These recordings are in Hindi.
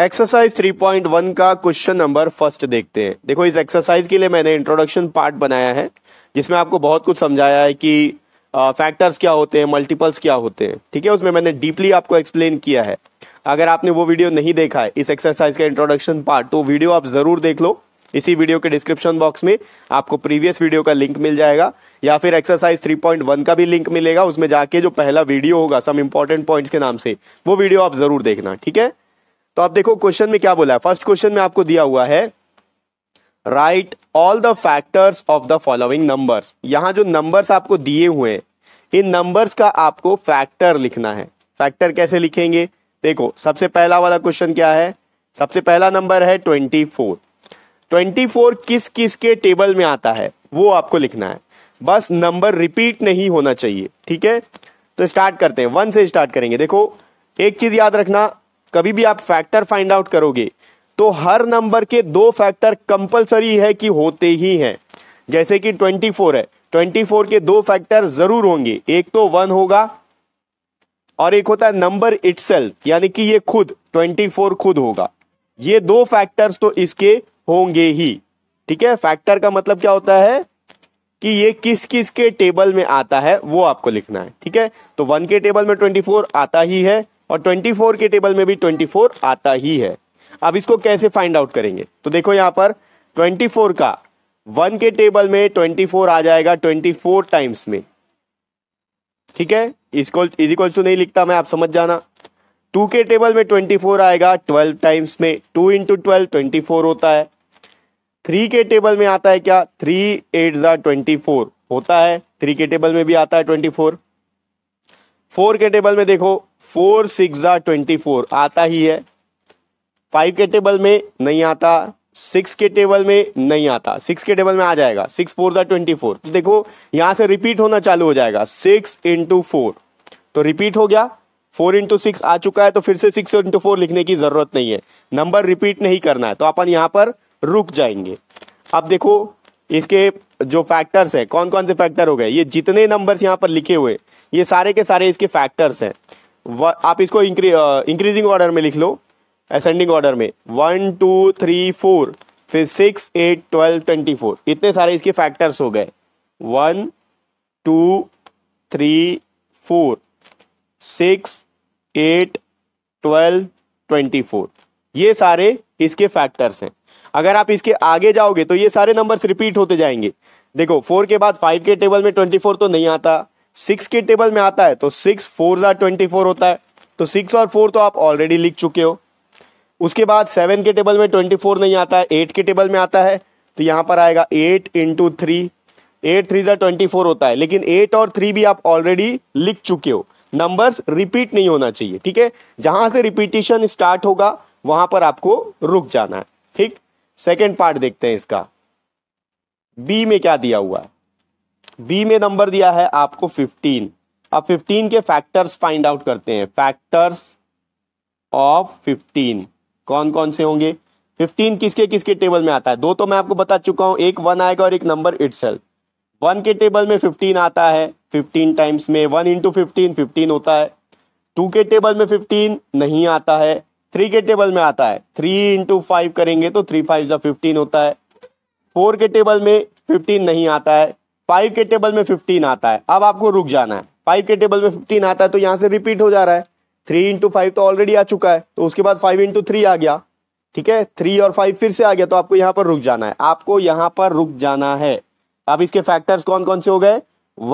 एक्सरसाइज 3.1 का क्वेश्चन नंबर फर्स्ट देखते हैं देखो इस एक्सरसाइज के लिए मैंने इंट्रोडक्शन पार्ट बनाया है जिसमें आपको बहुत कुछ समझाया है कि फैक्टर्स uh, क्या होते हैं मल्टीपल्स क्या होते हैं ठीक है उसमें मैंने डीपली आपको एक्सप्लेन किया है अगर आपने वो वीडियो नहीं देखा है इस एक्सरसाइज का इंट्रोडक्शन पार्ट तो वीडियो आप ज़रूर देख लो इसी वीडियो के डिस्क्रिप्शन बॉक्स में आपको प्रीवियस वीडियो का लिंक मिल जाएगा या फिर एक्सरसाइज 3.1 का भी लिंक मिलेगा उसमें जाके जो पहला वीडियो होगा सम इम्पॉर्टेंट पॉइंट्स के नाम से वो वीडियो आप ज़रूर देखना ठीक है तो आप देखो क्वेश्चन में क्या बोला है फर्स्ट क्वेश्चन में आपको दिया हुआ है write all the factors of the following numbers यहां जो नंबर्स आपको दिए हुए हैं इन नंबर्स का आपको फैक्टर लिखना है फैक्टर कैसे लिखेंगे देखो सबसे पहला वाला क्वेश्चन क्या है सबसे पहला नंबर है ट्वेंटी फोर ट्वेंटी फोर किस किस के टेबल में आता है वो आपको लिखना है बस नंबर रिपीट नहीं होना चाहिए ठीक है तो स्टार्ट करते हैं वन से स्टार्ट करेंगे देखो एक चीज याद रखना कभी भी आप फैक्टर फाइंड आउट करोगे तो हर नंबर के दो फैक्टर कंपलसरी है कि होते ही हैं जैसे कि 24 है 24 के दो फैक्टर जरूर होंगे एक तो वन होगा और एक होता है नंबर इट यानी कि ये खुद 24 खुद होगा ये दो फैक्टर्स तो इसके होंगे ही ठीक है फैक्टर का मतलब क्या होता है कि ये किस किस के टेबल में आता है वो आपको लिखना है ठीक है तो वन के टेबल में ट्वेंटी आता ही है और 24 के टेबल में भी 24 आता ही है अब इसको कैसे फाइंड आउट करेंगे तो देखो यहाँ पर 24 का 1 के टेबल में 24 आ जाएगा 24 टाइम्स में ठीक है इसको इज इक्वल टू नहीं लिखता मैं आप समझ जाना टू के टेबल में ट्वेंटी फोर आएगा ट्वेल्व टाइम्स में two into twelve twenty four होता है थ्री के टेबल में आता है क्या थ्री एट ट्वेंटी फोर होता है थ्री के टेबल में भी आता है ट्वेंटी फोर फोर के टेबल में देखो फोर सिक्स ट्वेंटी फोर आता ही है फाइव के टेबल में नहीं आता सिक्स के टेबल में नहीं आता सिक्स के टेबल में आ जाएगा सिक्स फोर ज़ा ट्वेंटी फोर तो देखो यहां से रिपीट होना चालू हो जाएगा सिक्स इंटू फोर तो रिपीट हो गया फोर इंटू सिक्स आ चुका है तो फिर से सिक्स इंटू फोर लिखने की ज़रूरत नहीं है नंबर रिपीट नहीं करना है तो अपन यहां पर रुक जाएंगे अब देखो इसके जो फैक्टर्स हैं कौन कौन से फैक्टर हो गए ये जितने नंबर्स यहाँ पर लिखे हुए ये सारे के सारे इसके फैक्टर्स हैं आप इसको इंक्री इंक्रीजिंग ऑर्डर में लिख लो असेंडिंग ऑर्डर में वन टू थ्री फोर फिर six eight twelve twenty four इतने सारे इसके फैक्टर्स हो गए one two three four six eight twelve twenty four ये सारे इसके फैक्टर्स हैं अगर आप इसके आगे जाओगे तो ये सारे नंबर्स रिपीट होते जाएंगे देखो फोर के बाद फाइव के टेबल में ट्वेंटी फोर तो नहीं आता सिक्स के टेबल में आता है तो सिक्स फोर ज़ार ट्वेंटी फोर होता है तो सिक्स और फोर तो आप ऑलरेडी लिख चुके हो उसके बाद सेवन के टेबल में ट्वेंटी फोर नहीं आता है एट के टेबल में आता है तो यहाँ पर आएगा eight into three eight three ज़ार ट्वेंटी फोर होता है लेकिन एट और थ्री भी आप ऑलरेडी लिख चुके हो नंबर्स रिपीट नहीं होना चाहिए ठीक है जहां से रिपीटेशन स्टार्ट होगा वहां पर आपको रुक जाना है ठीक सेकेंड पार्ट देखते हैं इसका बी में क्या दिया हुआ है बी में नंबर दिया है आपको फिफ्टीन अब फिफ्टीन के फैक्टर्स फाइंड आउट करते हैं फैक्टर्स ऑफ फिफ्टीन कौन कौन से होंगे फिफ्टीन किसके किसके टेबल में आता है दो तो मैं आपको बता चुका हूं एक वन आएगा और एक नंबर इट वन के टेबल में फिफ्टीन आता है फिफ्टीन टाइम्स में वन इंटू फिफ्टीन फिफ्टीन होता है टू के टेबल में फिफ्टीन नहीं आता है थ्री के टेबल में आता है थ्री इंटू फाइव करेंगे तो थ्री फाइव ज़ा फिफ्टीन होता है फोर के टेबल में फिफ्टीन नहीं आता है फाइव के टेबल में फिफ्टीन आता है अब आपको रुक जाना है फाइव के टेबल में फिफ्टीन आता है तो यहाँ से रिपीट हो जा रहा है थ्री इंटू फाइव तो ऑलरेडी आ चुका है तो उसके बाद फाइव इंटू थ्री आ गया ठीक है थ्री और फाइव फिर से आ गया तो आपको यहाँ पर रुक जाना है आपको यहाँ पर रुक जाना है अब इसके फैक्टर्स कौन कौन से हो गए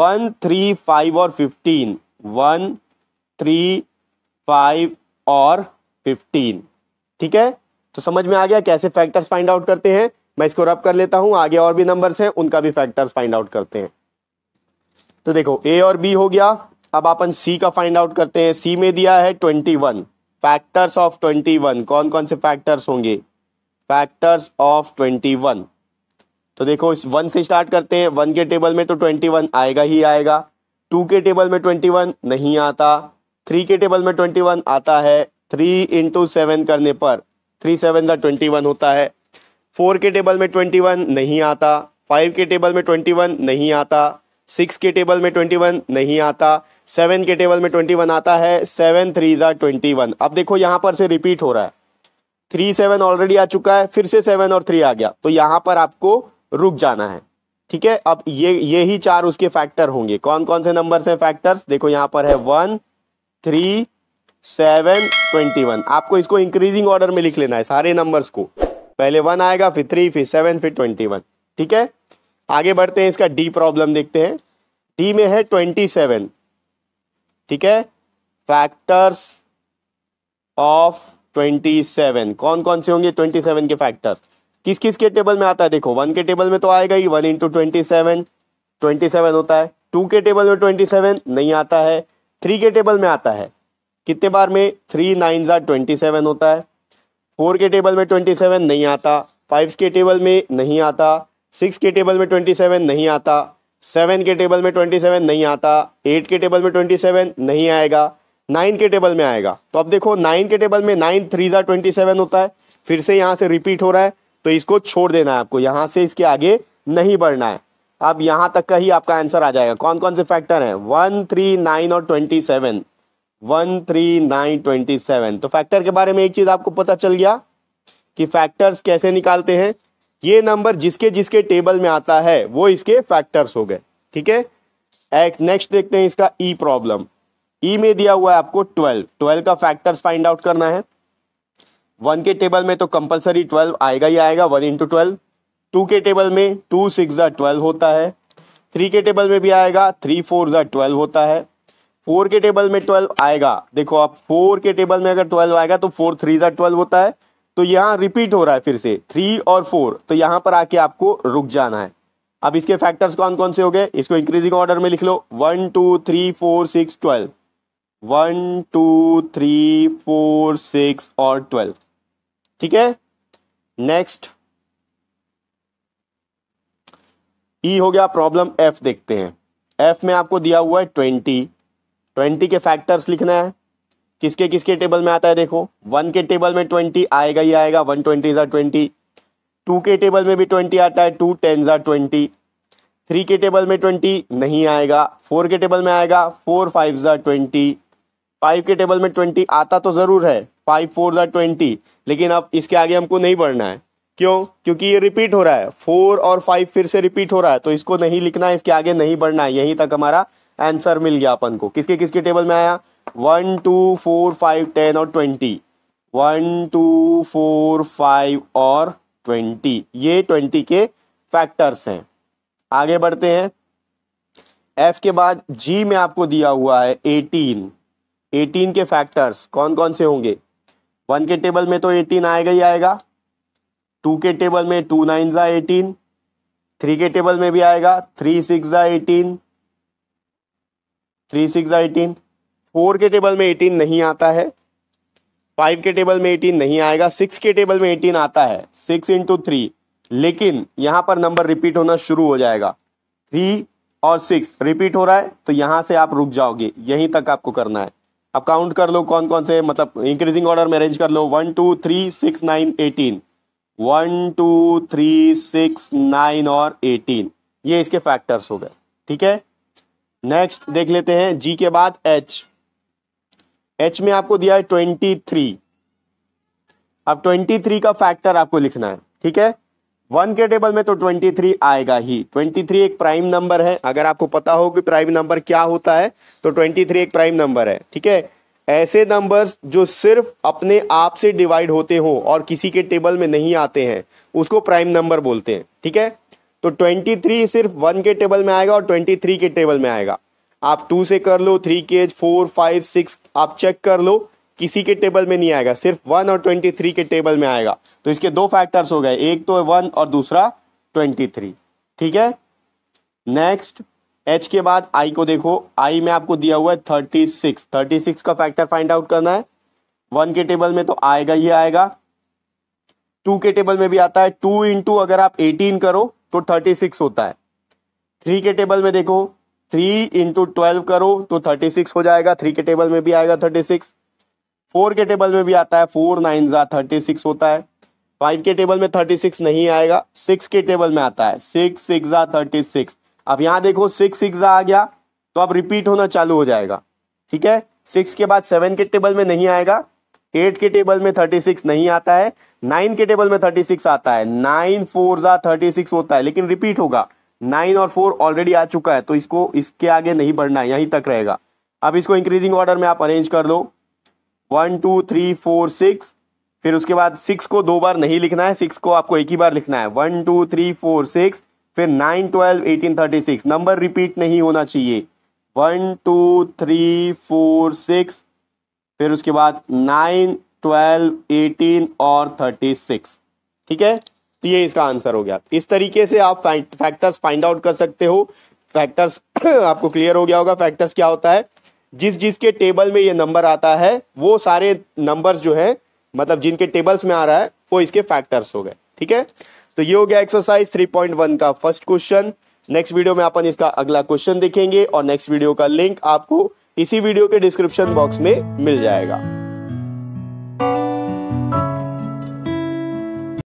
वन थ्री फाइव और फिफ्टीन वन थ्री फाइव और फिफ्टीन ठीक है तो समझ में आ गया कैसे फैक्टर्स फाइंड आउट करते हैं मैं इसको रब कर लेता हूं आगे और भी नंबर्स हैं उनका भी फैक्टर्स फाइंड आउट करते हैं तो देखो ए और बी हो गया अब अपन सी का फाइंड आउट करते हैं सी में दिया है twenty one factors of twenty one कौन कौन से फैक्टर्स होंगे फैक्टर्स ऑफ ट्वेंटी वन तो देखो इस वन से स्टार्ट करते हैं वन के टेबल में तो ट्वेंटी वन आएगा ही आएगा टू के टेबल में ट्वेंटी वन नहीं आता थ्री के टेबल में ट्वेंटी वन आता है थ्री इंटू सेवन करने पर थ्री सेवन का ट्वेंटी वन होता है फोर के टेबल में ट्वेंटी वन नहीं आता फाइव के टेबल में ट्वेंटी वन नहीं आता सिक्स के टेबल में ट्वेंटी वन नहीं आता सेवन के टेबल में ट्वेंटी वन आता है सेवन थ्री ज़ा ट्वेंटी वन अब देखो यहाँ पर से रिपीट हो रहा है थ्री सेवन ऑलरेडी आ चुका है फिर से सेवन और थ्री आ गया तो यहाँ पर आपको रुक जाना है ठीक है अब ये ये ही चार उसके फैक्टर होंगे कौन कौन से नंबर से फैक्टर्स देखो यहाँ पर है one three seven twenty one आपको इसको इंक्रीजिंग ऑर्डर में लिख लेना है सारे नंबर्स को पहले वन आएगा फिर थ्री फिर सेवन फिर ट्वेंटी वन ठीक है आगे बढ़ते हैं इसका डी प्रॉब्लम देखते हैं डी में है ट्वेंटी सेवन ठीक है फैक्टर्स ऑफ ट्वेंटी सेवन कौन कौन से होंगे ट्वेंटी सेवन के फैक्टर्स किस किस के टेबल में आता है देखो वन के टेबल में तो आएगा ही one into twenty seven twenty seven होता है टू के टेबल में ट्वेंटी सेवन नहीं आता है थ्री के टेबल में आता है कितने बार में थ्री नाइन ज़ा ट्वेंटी सेवन होता है फोर के टेबल में ट्वेंटी सेवन नहीं आता फाइव के टेबल में नहीं आता सिक्स के टेबल में ट्वेंटी सेवन नहीं आता सेवन के टेबल में ट्वेंटी सेवन नहीं आता एट के टेबल में ट्वेंटी सेवन नहीं आएगा नाइन के टेबल में आएगा तो अब देखो नाइन के टेबल में नाइन थ्री ज़ा ट्वेंटी सेवन होता है फिर से यहाँ से रिपीट हो रहा है तो इसको छोड़ देना है आपको यहाँ से इसके आगे नहीं बढ़ना है अब यहाँ तक का ही आपका आंसर आ जाएगा कौन कौन से फैक्टर हैं वन थ्री नाइन और twenty seven one three nine twenty seven तो फैक्टर के बारे में एक चीज़ आपको पता चल गया कि फैक्टर्स कैसे निकालते हैं ये नंबर जिसके जिसके टेबल में आता है वो इसके फैक्टर्स हो गए ठीक है एक नेक्स्ट देखते हैं इसका ई प्रॉब्लम ई में दिया हुआ है आपको ट्वेल्व ट्वेल्व का फैक्टर्स फाइंड आउट करना है वन के टेबल में तो कंपलसरी ट्वेल्व आएगा ही आएगा वन इंटू ट्वेल्व टू के टेबल में टू सिक्स ट्वेल्व होता है थ्री के टेबल में भी आएगा थ्री फोर ट्वेल्व होता है फोर के टेबल में ट्वेल्व आएगा देखो आप फोर के टेबल में अगर ट्वेल्व आएगा तो फोर थ्री जो ट्वेल्व होता है तो यहाँ रिपीट हो रहा है फिर से थ्री और फोर तो यहाँ पर आके आपको रुक जाना है अब इसके फैक्टर्स कौन कौन से हो गए इसको इंक्रीजिंग ऑर्डर में लिख लो one two three four six twelve one two three four six और ट्वेल्व ठीक है नेक्स्ट ई e हो गया प्रॉब्लम एफ देखते हैं एफ में आपको दिया हुआ है ट्वेंटी ट्वेंटी के फैक्टर्स लिखना है किसके किसके टेबल में आता है देखो वन के टेबल में ट्वेंटी आएगा ही आएगा वन ट्वेंटी जार ट्वेंटी टू के टेबल में भी ट्वेंटी आता है टू टेन जार ट्वेंटी थ्री के टेबल में ट्वेंटी नहीं आएगा फोर के टेबल में आएगा फोर फाइव जार ट्वेंटी फाइव के टेबल में ट्वेंटी आता तो ज़रूर है फाइव फोर ज़ार ट्वेंटी लेकिन अब इसके आगे हमको नहीं बढ़ना है क्यों क्योंकि ये रिपीट हो रहा है फोर और फाइव फिर से रिपीट हो रहा है तो इसको नहीं लिखना है इसके आगे नहीं बढ़ना है यहीं तक हमारा आंसर मिल गया अपन को किसके किसके टेबल में आया one two four five ten और twenty one two four five और ट्वेंटी ये ट्वेंटी के फैक्टर्स हैं आगे बढ़ते हैं एफ के बाद जी में आपको दिया हुआ है एटीन एटीन के फैक्टर्स कौन कौन से होंगे वन के टेबल में तो एटीन आएगा ही आएगा टू के टेबल में टू नाइन ज़ा एटीन थ्री के टेबल में भी आएगा थ्री सिक्स ज़ा eighteen three six eighteen four के टेबल में एटीन नहीं आता है फाइव के टेबल में एटीन नहीं आएगा सिक्स के टेबल में एटीन आता है सिक्स इंटू थ्री लेकिन यहां पर नंबर रिपीट होना शुरू हो जाएगा थ्री और सिक्स रिपीट हो रहा है तो यहां से आप रुक जाओगे यहीं तक आपको करना है अब काउंट कर लो कौन कौन से मतलब इंक्रीजिंग ऑर्डर में अरेंज कर लो one two three six nine eighteen one two three six nine और एटीन ये इसके फैक्टर्स हो गए ठीक है नेक्स्ट देख लेते हैं जी के बाद एच एच में आपको दिया है ट्वेंटी थ्री अब ट्वेंटी थ्री का फैक्टर आपको लिखना है ठीक है वन के टेबल में तो ट्वेंटी थ्री आएगा ही ट्वेंटी थ्री एक प्राइम नंबर है अगर आपको पता हो कि प्राइम नंबर क्या होता है तो ट्वेंटी थ्री एक प्राइम नंबर है ठीक है ऐसे नंबर्स जो सिर्फ अपने आप से डिवाइड होते हो और किसी के टेबल में नहीं आते हैं उसको प्राइम नंबर बोलते हैं ठीक है तो 23 सिर्फ वन के टेबल में आएगा और 23 के टेबल में आएगा आप टू से कर लो थ्री के फोर फाइव सिक्स आप चेक कर लो किसी के टेबल में नहीं आएगा सिर्फ वन और ट्वेंटी थ्री के टेबल में आएगा तो इसके दो फैक्टर्स हो गए एक तो वन और दूसरा ट्वेंटी थ्री ठीक है नेक्स्ट एच के बाद आई को देखो आई में आपको दिया हुआ है थर्टी सिक्स थर्टी सिक्स का फैक्टर फाइंड आउट करना है वन के टेबल में तो आएगा ही आएगा टू के टेबल में भी आता है टू इंटू अगर आप एटीन करो तो थर्टी सिक्स होता है थ्री के टेबल में देखो थ्री इंटू ट्वेल्व करो तो थर्टी सिक्स हो जाएगा थ्री के टेबल में भी आएगा थर्टी सिक्स फोर के टेबल में भी आता है फोर नाइन ज़ा थर्टी सिक्स होता है फाइव के टेबल में थर्टी सिक्स नहीं आएगा सिक्स के टेबल में आता है सिक्स सिक्स ज़ा थर्टी सिक्स अब यहाँ देखो सिक्स सिक्स ज़ा आ गया तो अब रिपीट होना चालू हो जाएगा ठीक है सिक्स के बाद सेवन के टेबल में नहीं आएगा एट के टेबल में थर्टी सिक्स नहीं आता है नाइन के टेबल में थर्टी सिक्स आता है नाइन फोर जा थर्टी सिक्स होता है लेकिन रिपीट होगा नाइन और फोर ऑलरेडी आ चुका है तो इसको इसके आगे नहीं बढ़ना है यहीं तक रहेगा अब इसको इंक्रीजिंग ऑर्डर में आप अरेंज कर दो one two three four six फिर उसके बाद सिक्स को दो बार नहीं लिखना है सिक्स को आपको एक ही बार लिखना है one two three four six फिर nine twelve eighteen thirty six number repeat नहीं होना चाहिए one two three four six फिर उसके बाद नाइन ट्वेल्व एटीन और थर्टी सिक्स ठीक है तो ये इसका आंसर हो गया इस तरीके से आप फैक्टर्स फाइंड आउट कर सकते हो फैक्टर्स आपको क्लियर हो गया होगा फैक्टर्स क्या होता है जिस जिसके टेबल में ये नंबर आता है वो सारे नंबर्स जो है मतलब जिनके टेबल्स में आ रहा है वो इसके फैक्टर्स हो गए ठीक है तो ये हो गया एक्सरसाइज 3.1 का फर्स्ट क्वेश्चन नेक्स्ट वीडियो में अपन इसका अगला क्वेश्चन देखेंगे और नेक्स्ट वीडियो का लिंक आपको इसी वीडियो के डिस्क्रिप्शन बॉक्स में मिल जाएगा